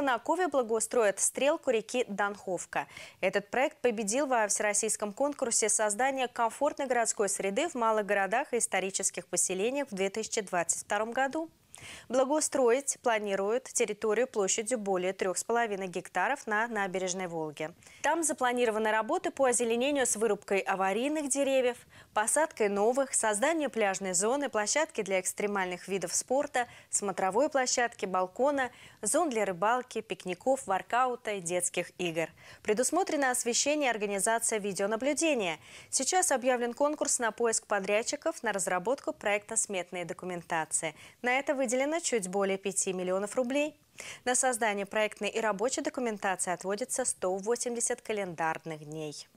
Конакове благоустроят стрелку реки Данховка. Этот проект победил во всероссийском конкурсе создания комфортной городской среды в малых городах и исторических поселениях в 2022 году. Благоустроить планируют территорию площадью более 3,5 гектаров на набережной Волги. Там запланированы работы по озеленению с вырубкой аварийных деревьев, посадкой новых, созданию пляжной зоны, площадки для экстремальных видов спорта, смотровой площадки, балкона, зон для рыбалки, пикников, воркаута и детских игр. Предусмотрено освещение организация видеонаблюдения. Сейчас объявлен конкурс на поиск подрядчиков на разработку проекта сметной документации. На это выделено выделено чуть более 5 миллионов рублей. На создание проектной и рабочей документации отводится 180 календарных дней.